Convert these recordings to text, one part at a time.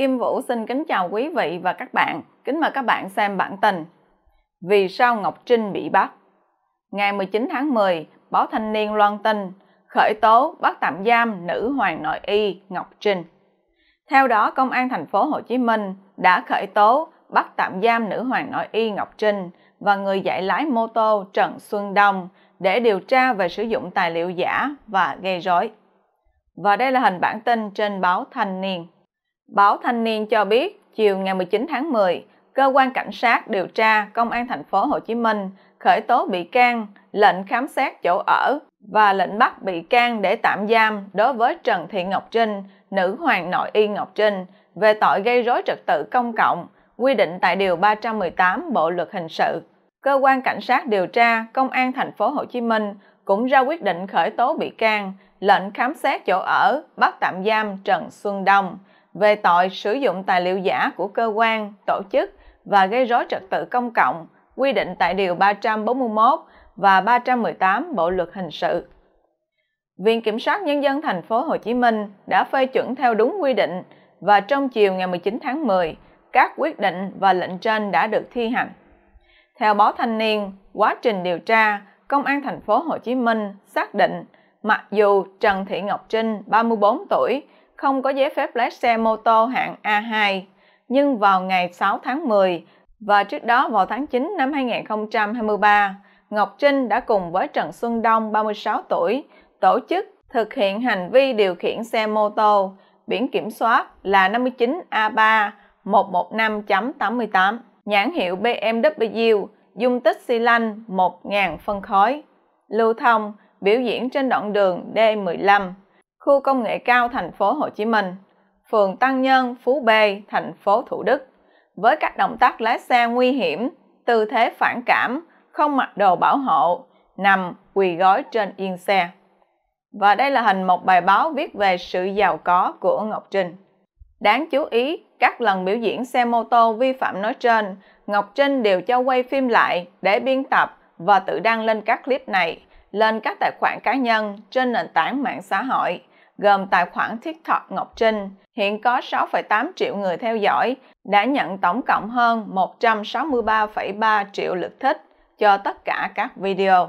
Kim Vũ xin kính chào quý vị và các bạn. Kính mời các bạn xem bản tin. Vì sao Ngọc Trinh bị bắt? Ngày 19 tháng 10, báo thanh niên loan tin khởi tố bắt tạm giam nữ hoàng nội y Ngọc Trinh. Theo đó, Công an thành phố Hồ Chí Minh đã khởi tố bắt tạm giam nữ hoàng nội y Ngọc Trinh và người dạy lái mô tô Trần Xuân Đông để điều tra về sử dụng tài liệu giả và gây rối. Và đây là hình bản tin trên báo Thanh Niên. Báo Thanh niên cho biết, chiều ngày 19 tháng 10, cơ quan cảnh sát điều tra Công an thành phố Hồ Chí Minh khởi tố bị can, lệnh khám xét chỗ ở và lệnh bắt bị can để tạm giam đối với Trần Thị Ngọc Trinh, nữ hoàng nội y Ngọc Trinh về tội gây rối trật tự công cộng, quy định tại điều 318 Bộ luật hình sự. Cơ quan cảnh sát điều tra Công an thành phố Hồ Chí Minh cũng ra quyết định khởi tố bị can, lệnh khám xét chỗ ở, bắt tạm giam Trần Xuân Đông, về tội sử dụng tài liệu giả của cơ quan, tổ chức và gây rối trật tự công cộng, quy định tại Điều 341 và 318 Bộ Luật Hình sự. Viện Kiểm sát Nhân dân thành phố Hồ Chí Minh đã phê chuẩn theo đúng quy định và trong chiều ngày 19 tháng 10, các quyết định và lệnh trên đã được thi hành. Theo báo Thanh niên, quá trình điều tra, Công an thành phố Hồ Chí Minh xác định mặc dù Trần Thị Ngọc Trinh, 34 tuổi, không có giấy phép lái xe mô tô hạng A2, nhưng vào ngày 6 tháng 10 và trước đó vào tháng 9 năm 2023, Ngọc Trinh đã cùng với Trần Xuân Đông 36 tuổi tổ chức thực hiện hành vi điều khiển xe mô tô biển kiểm soát là 59A3 115.88 nhãn hiệu BMW dung tích xi lanh 1.000 phân khối lưu thông biểu diễn trên đoạn đường D15 khu công nghệ cao thành phố Hồ Chí Minh, phường Tăng Nhân, Phú B, thành phố Thủ Đức với các động tác lái xe nguy hiểm, tư thế phản cảm, không mặc đồ bảo hộ, nằm quỳ gối trên yên xe. Và đây là hình một bài báo viết về sự giàu có của Ngọc Trinh. Đáng chú ý, các lần biểu diễn xe mô tô vi phạm nói trên, Ngọc Trinh đều cho quay phim lại để biên tập và tự đăng lên các clip này lên các tài khoản cá nhân trên nền tảng mạng xã hội gồm tài khoản TikTok Ngọc Trinh, hiện có 6,8 triệu người theo dõi, đã nhận tổng cộng hơn 163,3 triệu lượt thích cho tất cả các video.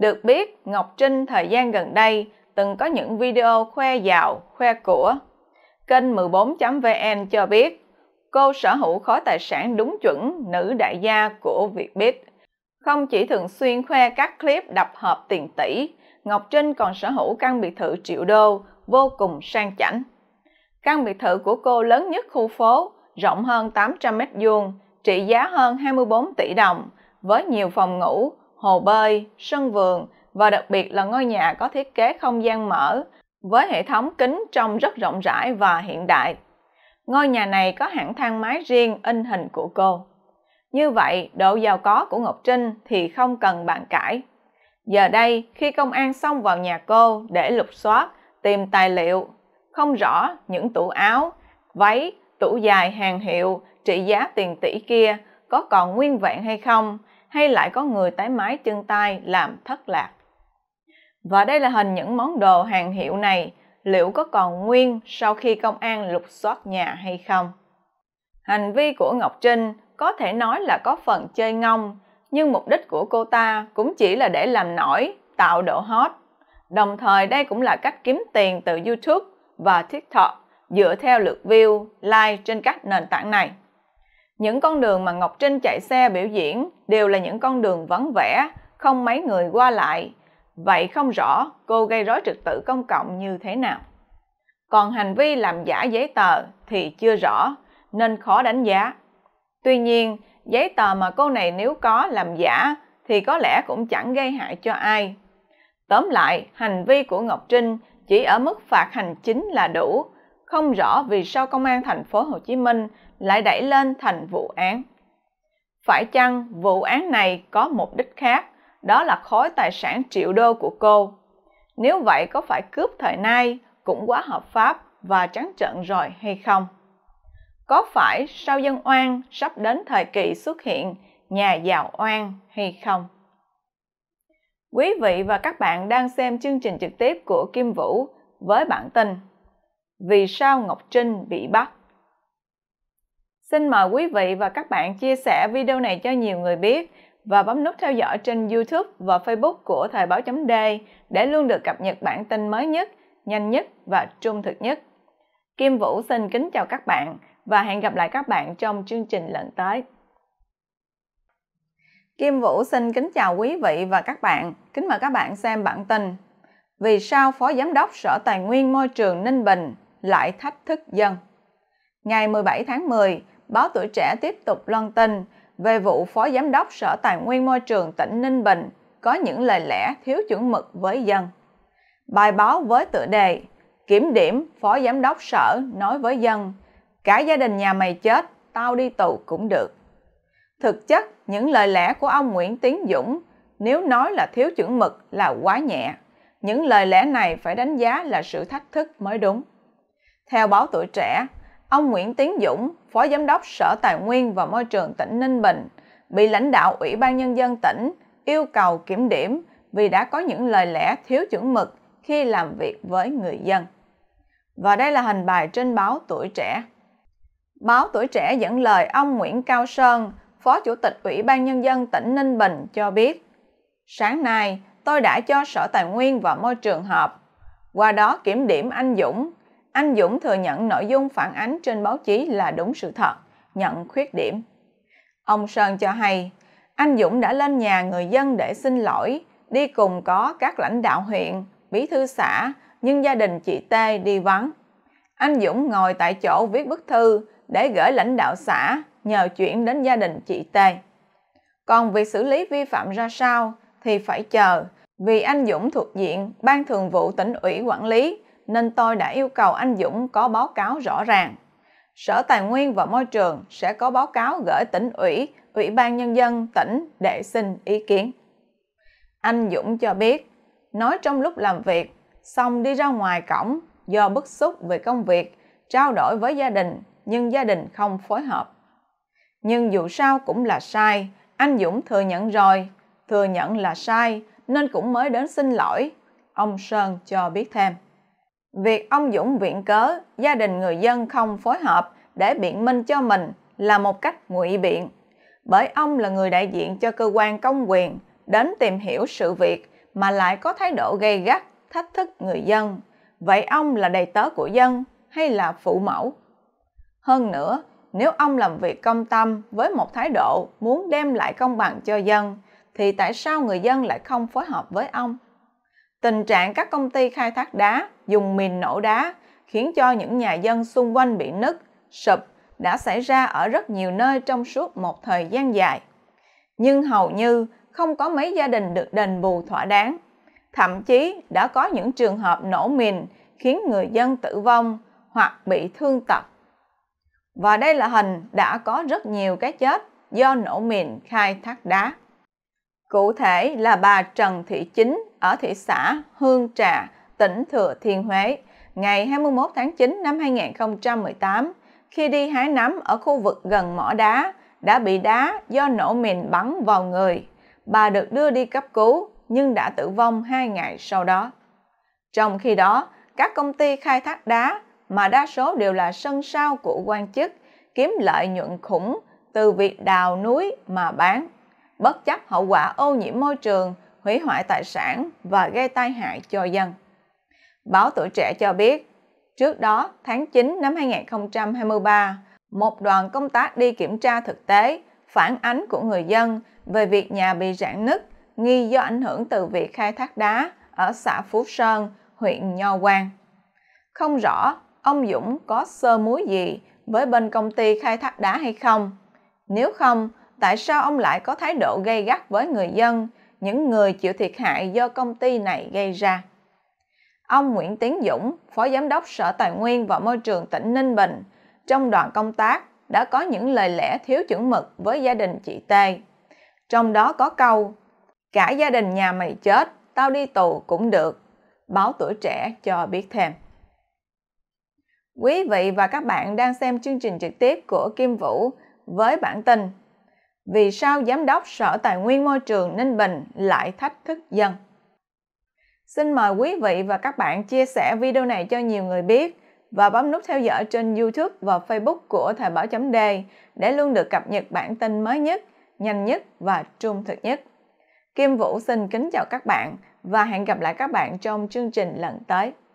Được biết, Ngọc Trinh thời gian gần đây từng có những video khoe giàu, khoe của. Kênh 14.vn cho biết, cô sở hữu khối tài sản đúng chuẩn nữ đại gia của Việt Vietbit không chỉ thường xuyên khoe các clip đập hợp tiền tỷ, Ngọc Trinh còn sở hữu căn biệt thự triệu đô vô cùng sang chảnh. Căn biệt thự của cô lớn nhất khu phố, rộng hơn 800 mét vuông, trị giá hơn 24 tỷ đồng, với nhiều phòng ngủ, hồ bơi, sân vườn và đặc biệt là ngôi nhà có thiết kế không gian mở với hệ thống kính trông rất rộng rãi và hiện đại. Ngôi nhà này có hãng thang máy riêng in hình của cô. Như vậy, độ giàu có của Ngọc Trinh thì không cần bàn cãi. Giờ đây, khi công an xông vào nhà cô để lục soát, tìm tài liệu, không rõ những tủ áo, váy, tủ dài hàng hiệu trị giá tiền tỷ kia có còn nguyên vẹn hay không, hay lại có người tái mái chân tay làm thất lạc. Và đây là hình những món đồ hàng hiệu này liệu có còn nguyên sau khi công an lục soát nhà hay không. Hành vi của Ngọc Trinh có thể nói là có phần chơi ngông nhưng mục đích của cô ta cũng chỉ là để làm nổi tạo độ hot đồng thời đây cũng là cách kiếm tiền từ youtube và tiktok dựa theo lượt view like trên các nền tảng này những con đường mà ngọc trinh chạy xe biểu diễn đều là những con đường vắng vẻ không mấy người qua lại vậy không rõ cô gây rối trật tự công cộng như thế nào còn hành vi làm giả giấy tờ thì chưa rõ nên khó đánh giá Tuy nhiên, giấy tờ mà cô này nếu có làm giả thì có lẽ cũng chẳng gây hại cho ai. Tóm lại, hành vi của Ngọc Trinh chỉ ở mức phạt hành chính là đủ, không rõ vì sao công an thành phố Hồ Chí Minh lại đẩy lên thành vụ án. Phải chăng vụ án này có mục đích khác, đó là khối tài sản triệu đô của cô? Nếu vậy có phải cướp thời nay cũng quá hợp pháp và trắng trợn rồi hay không? có phải sau dân oan sắp đến thời kỳ xuất hiện nhà giàu oan hay không? Quý vị và các bạn đang xem chương trình trực tiếp của Kim Vũ với bản tin Vì sao Ngọc Trinh bị bắt? Xin mời quý vị và các bạn chia sẻ video này cho nhiều người biết và bấm nút theo dõi trên YouTube và Facebook của Thời báo chấm D để luôn được cập nhật bản tin mới nhất, nhanh nhất và trung thực nhất. Kim Vũ xin kính chào các bạn và hẹn gặp lại các bạn trong chương trình lần tới. Kim Vũ xin kính chào quý vị và các bạn. Kính mời các bạn xem bản tin. Vì sao Phó Giám đốc Sở Tài nguyên Môi trường Ninh Bình lại thách thức dân? Ngày 17 tháng 10, báo Tuổi Trẻ tiếp tục loan tin về vụ Phó Giám đốc Sở Tài nguyên Môi trường tỉnh Ninh Bình có những lời lẽ thiếu chuẩn mực với dân. Bài báo với tựa đề Kiểm điểm Phó Giám đốc Sở nói với dân – cả gia đình nhà mày chết, tao đi tù cũng được. Thực chất, những lời lẽ của ông Nguyễn Tiến Dũng, nếu nói là thiếu chuẩn mực là quá nhẹ. Những lời lẽ này phải đánh giá là sự thách thức mới đúng. Theo báo tuổi trẻ, ông Nguyễn Tiến Dũng, Phó Giám đốc Sở Tài nguyên và Môi trường tỉnh Ninh Bình, bị lãnh đạo Ủy ban Nhân dân tỉnh yêu cầu kiểm điểm vì đã có những lời lẽ thiếu chuẩn mực khi làm việc với người dân. Và đây là hình bài trên báo tuổi trẻ. Báo Tuổi Trẻ dẫn lời ông Nguyễn Cao Sơn, Phó Chủ tịch Ủy ban Nhân dân tỉnh Ninh Bình cho biết, Sáng nay, tôi đã cho Sở Tài nguyên và Môi trường họp. Qua đó kiểm điểm anh Dũng. Anh Dũng thừa nhận nội dung phản ánh trên báo chí là đúng sự thật, nhận khuyết điểm. Ông Sơn cho hay, anh Dũng đã lên nhà người dân để xin lỗi, đi cùng có các lãnh đạo huyện, bí thư xã, nhưng gia đình chị Tê đi vắng. Anh Dũng ngồi tại chỗ viết bức thư để gửi lãnh đạo xã nhờ chuyển đến gia đình chị T. Còn việc xử lý vi phạm ra sao thì phải chờ, vì anh Dũng thuộc diện Ban Thường vụ tỉnh ủy quản lý nên tôi đã yêu cầu anh Dũng có báo cáo rõ ràng. Sở Tài nguyên và Môi trường sẽ có báo cáo gửi tỉnh ủy, Ủy ban Nhân dân tỉnh để xin ý kiến. Anh Dũng cho biết, nói trong lúc làm việc, xong đi ra ngoài cổng do bức xúc về công việc, trao đổi với gia đình nhưng gia đình không phối hợp. Nhưng dù sao cũng là sai, anh Dũng thừa nhận rồi, thừa nhận là sai nên cũng mới đến xin lỗi, ông Sơn cho biết thêm. Việc ông Dũng viện cớ gia đình người dân không phối hợp để biện minh cho mình là một cách ngụy biện, bởi ông là người đại diện cho cơ quan công quyền đến tìm hiểu sự việc mà lại có thái độ gây gắt, thách thức người dân. Vậy ông là đầy tớ của dân hay là phụ mẫu hơn nữa, nếu ông làm việc công tâm với một thái độ muốn đem lại công bằng cho dân, thì tại sao người dân lại không phối hợp với ông? Tình trạng các công ty khai thác đá dùng mìn nổ đá khiến cho những nhà dân xung quanh bị nứt, sụp đã xảy ra ở rất nhiều nơi trong suốt một thời gian dài. Nhưng hầu như không có mấy gia đình được đền bù thỏa đáng. Thậm chí đã có những trường hợp nổ mìn khiến người dân tử vong hoặc bị thương tật. Và đây là hình đã có rất nhiều cái chết do nổ mìn khai thác đá. Cụ thể là bà Trần Thị Chính ở thị xã Hương Trà, tỉnh Thừa Thiên Huế, ngày 21 tháng 9 năm 2018, khi đi hái nắm ở khu vực gần mỏ đá, đã bị đá do nổ mìn bắn vào người. Bà được đưa đi cấp cứu nhưng đã tử vong 2 ngày sau đó. Trong khi đó, các công ty khai thác đá mà đa số đều là sân sao của quan chức, kiếm lợi nhuận khủng từ việc đào núi mà bán, bất chấp hậu quả ô nhiễm môi trường, hủy hoại tài sản và gây tai hại cho dân. Báo Tuổi Trẻ cho biết, trước đó tháng 9 năm 2023, một đoàn công tác đi kiểm tra thực tế phản ánh của người dân về việc nhà bị rạn nứt nghi do ảnh hưởng từ việc khai thác đá ở xã Phú Sơn, huyện Nho Quang. Không rõ ông Dũng có sơ muối gì với bên công ty khai thác đá hay không? Nếu không, tại sao ông lại có thái độ gây gắt với người dân, những người chịu thiệt hại do công ty này gây ra? Ông Nguyễn Tiến Dũng, Phó Giám đốc Sở Tài nguyên và Môi trường tỉnh Ninh Bình, trong đoàn công tác đã có những lời lẽ thiếu chuẩn mực với gia đình chị Tê, Trong đó có câu, cả gia đình nhà mày chết, tao đi tù cũng được. Báo tuổi trẻ cho biết thêm. Quý vị và các bạn đang xem chương trình trực tiếp của Kim Vũ với bản tin Vì sao Giám đốc Sở Tài nguyên Môi trường Ninh Bình lại thách thức dân? Xin mời quý vị và các bạn chia sẻ video này cho nhiều người biết và bấm nút theo dõi trên YouTube và Facebook của Thời báo chấm đề để luôn được cập nhật bản tin mới nhất, nhanh nhất và trung thực nhất. Kim Vũ xin kính chào các bạn và hẹn gặp lại các bạn trong chương trình lần tới.